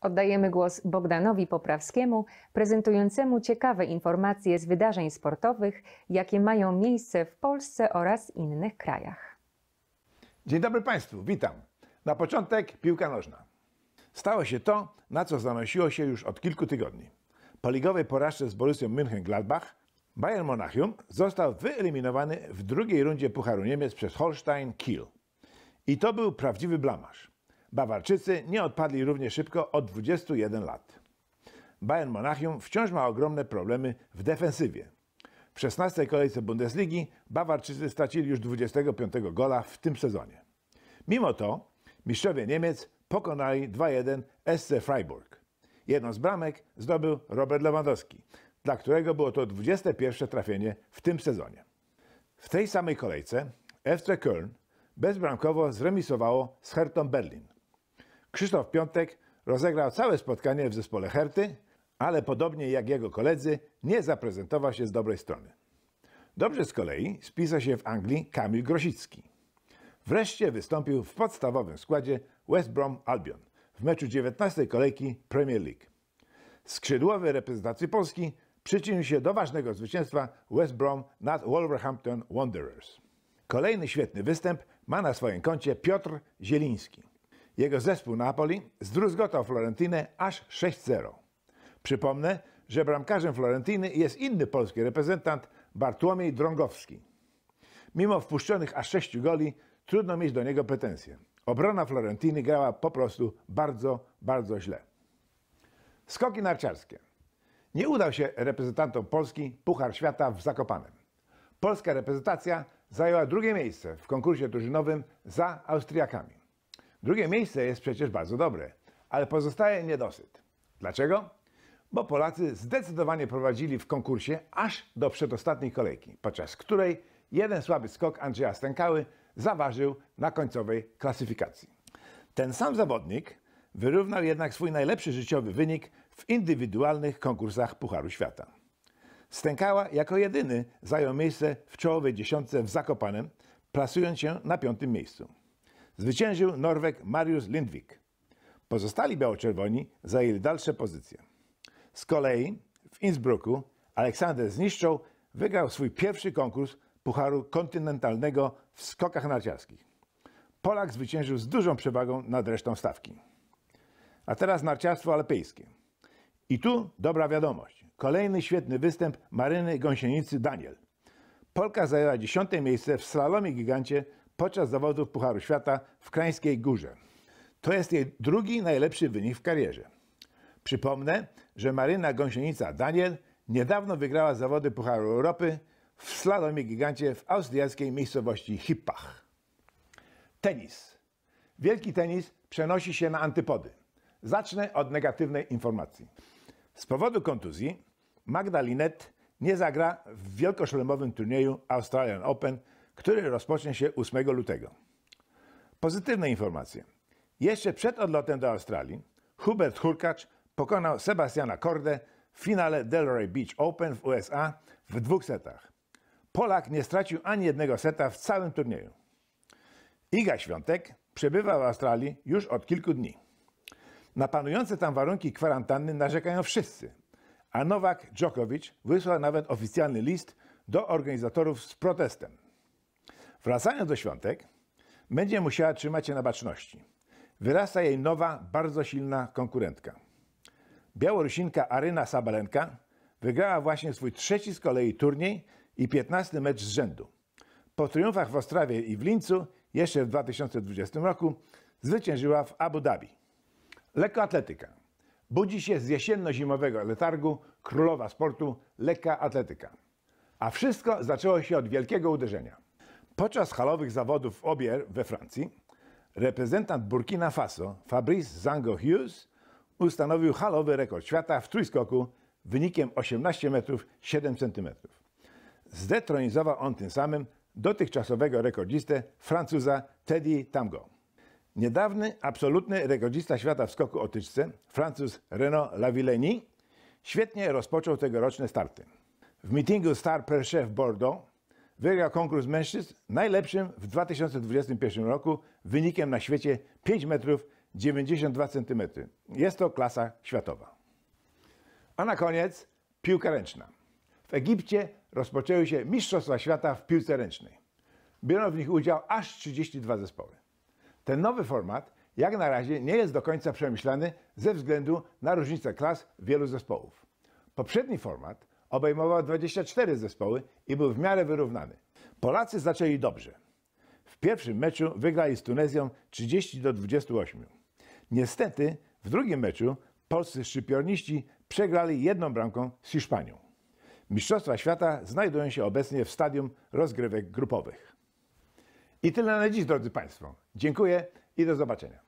Oddajemy głos Bogdanowi Poprawskiemu, prezentującemu ciekawe informacje z wydarzeń sportowych, jakie mają miejsce w Polsce oraz innych krajach. Dzień dobry Państwu, witam. Na początek piłka nożna. Stało się to, na co zanosiło się już od kilku tygodni. Po ligowej porażce z Borussią München-Gladbach Bayern Monachium został wyeliminowany w drugiej rundzie Pucharu Niemiec przez Holstein Kiel. I to był prawdziwy blamasz. Bawarczycy nie odpadli równie szybko od 21 lat. Bayern Monachium wciąż ma ogromne problemy w defensywie. W 16 kolejce Bundesligi Bawarczycy stracili już 25 gola w tym sezonie. Mimo to mistrzowie Niemiec pokonali 2-1 SC Freiburg. Jedną z bramek zdobył Robert Lewandowski, dla którego było to 21 trafienie w tym sezonie. W tej samej kolejce FC Köln bezbramkowo zremisowało z Hertą Berlin. Krzysztof Piątek rozegrał całe spotkanie w zespole Herty, ale podobnie jak jego koledzy nie zaprezentował się z dobrej strony. Dobrze z kolei spisał się w Anglii Kamil Grosicki. Wreszcie wystąpił w podstawowym składzie West Brom Albion w meczu 19 kolejki Premier League. Skrzydłowy reprezentacji Polski przyczynił się do ważnego zwycięstwa West Brom nad Wolverhampton Wanderers. Kolejny świetny występ ma na swoim koncie Piotr Zieliński. Jego zespół Napoli zdruzgotał Florentinę aż 6-0. Przypomnę, że bramkarzem Florentiny jest inny polski reprezentant Bartłomiej Drągowski. Mimo wpuszczonych aż sześciu goli, trudno mieć do niego pretensje. Obrona Florentiny grała po prostu bardzo, bardzo źle. Skoki narciarskie. Nie udał się reprezentantom Polski Puchar Świata w Zakopanem. Polska reprezentacja zajęła drugie miejsce w konkursie drużynowym za Austriakami. Drugie miejsce jest przecież bardzo dobre, ale pozostaje niedosyt. Dlaczego? Bo Polacy zdecydowanie prowadzili w konkursie aż do przedostatniej kolejki, podczas której jeden słaby skok Andrzeja Stękały zaważył na końcowej klasyfikacji. Ten sam zawodnik wyrównał jednak swój najlepszy życiowy wynik w indywidualnych konkursach Pucharu Świata. Stękała jako jedyny zajął miejsce w czołowej dziesiątce w Zakopanem, plasując się na piątym miejscu. Zwyciężył Norweg Mariusz Lindwik. Pozostali biało-czerwoni zajęli dalsze pozycje. Z kolei w Innsbrucku Aleksander Zniszczą wygrał swój pierwszy konkurs Pucharu Kontynentalnego w skokach narciarskich. Polak zwyciężył z dużą przewagą nad resztą stawki. A teraz narciarstwo alpejskie. I tu dobra wiadomość. Kolejny świetny występ Maryny Gąsienicy Daniel. Polka zajęła dziesiąte miejsce w slalomie gigancie podczas zawodów Pucharu Świata w Krańskiej Górze. To jest jej drugi najlepszy wynik w karierze. Przypomnę, że Maryna Gąsienica Daniel niedawno wygrała zawody Pucharu Europy w slalomie gigancie w austriackiej miejscowości Hippach. Tenis. Wielki tenis przenosi się na antypody. Zacznę od negatywnej informacji. Z powodu kontuzji Magda Linet nie zagra w wielkoszlemowym turnieju Australian Open który rozpocznie się 8 lutego. Pozytywne informacje. Jeszcze przed odlotem do Australii Hubert Hurkacz pokonał Sebastiana Kordę w finale Delray Beach Open w USA w dwóch setach. Polak nie stracił ani jednego seta w całym turnieju. Iga Świątek przebywa w Australii już od kilku dni. Na panujące tam warunki kwarantanny narzekają wszyscy, a Nowak Dżokowicz wysłał nawet oficjalny list do organizatorów z protestem. Wracając do świątek, będzie musiała trzymać się na baczności. Wyrasta jej nowa, bardzo silna konkurentka. Białorusinka Aryna Sabalenka wygrała właśnie swój trzeci z kolei turniej i piętnasty mecz z rzędu. Po triumfach w Ostrawie i w Lincu jeszcze w 2020 roku zwyciężyła w Abu Dhabi. atletyka. Budzi się z jesienno-zimowego letargu królowa sportu lekka atletyka. A wszystko zaczęło się od wielkiego uderzenia. Podczas halowych zawodów w Obier we Francji reprezentant Burkina Faso Fabrice Zango Hughes ustanowił halowy rekord świata w trójskoku wynikiem 18 metrów 7 cm. Zdetronizował on tym samym dotychczasowego rekordzistę Francuza Teddy Tamgo. Niedawny absolutny rekordzista świata w skoku otyczce, Francuz Renaud Lavillenie świetnie rozpoczął tegoroczne starty. W mitingu Star Per Chef Bordeaux wygrał konkurs mężczyzn najlepszym w 2021 roku wynikiem na świecie 5 metrów 92 cm. Jest to klasa światowa. A na koniec piłka ręczna. W Egipcie rozpoczęły się Mistrzostwa Świata w piłce ręcznej. Biorą w nich udział aż 32 zespoły. Ten nowy format jak na razie nie jest do końca przemyślany ze względu na różnicę klas wielu zespołów. Poprzedni format obejmował 24 zespoły i był w miarę wyrównany. Polacy zaczęli dobrze. W pierwszym meczu wygrali z Tunezją 30 do 28. Niestety w drugim meczu polscy szczypiorniści przegrali jedną bramką z Hiszpanią. Mistrzostwa świata znajdują się obecnie w stadium rozgrywek grupowych. I tyle na dziś, drodzy Państwo. Dziękuję i do zobaczenia.